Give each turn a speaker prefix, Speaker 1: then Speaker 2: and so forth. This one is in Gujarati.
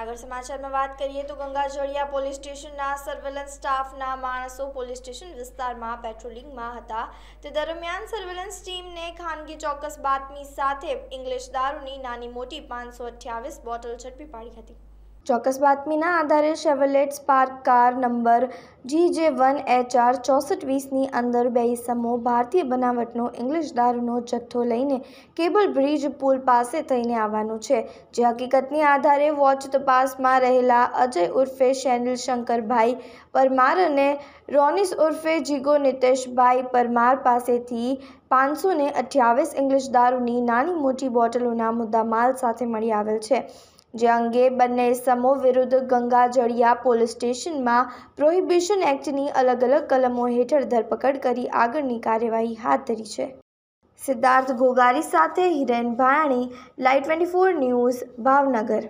Speaker 1: આગળ સમાચારમાં વાત કરીએ તો ગંગાજળિયા પોલીસ સ્ટેશનના સર્વેલન્સ સ્ટાફના માણસો પોલીસ સ્ટેશન વિસ્તારમાં પેટ્રોલિંગમાં હતા તે દરમિયાન સર્વેલન્સ ટીમને ખાનગી ચોક્કસ બાતમી સાથે ઇંગ્લિશ દારૂની નાની મોટી પાંચસો બોટલ ઝડપી પાડી હતી ચોક્કસ બાતમીના આધારે Chevrolet Spark car number G J one H R ચોસઠ વીસની અંદર બે ઇસમો ભારતીય બનાવટનો ઇંગ્લિશ દારૂનો જથ્થો લઈને કેબલ બ્રિજ પુલ પાસે થઈને આવવાનું છે જે હકીકતની આધારે વોચ તપાસમાં રહેલા અજય ઉર્ફે શેનિલ શંકરભાઈ પરમાર અને રોનિસ ઉર્ફે જીગો નિતેશભાઈ પરમાર પાસેથી પાંચસો ને અઠ્યાવીસ ઇંગ્લિશ દારૂની નાની મોટી બોટલોના મુદ્દામાલ સાથે મળી આવેલ છે જે અંગે બંને સમૂહ વિરુદ્ધ ગંગાજળિયા પોલીસ સ્ટેશનમાં પ્રોહિબિશન એક્ટની અલગ અલગ કલમો હેઠળ ધરપકડ કરી આગળની કાર્યવાહી હાથ ધરી છે સિદ્ધાર્થ ગોગારી સાથે Hiren Bhayani live twenty four news Bhavnagar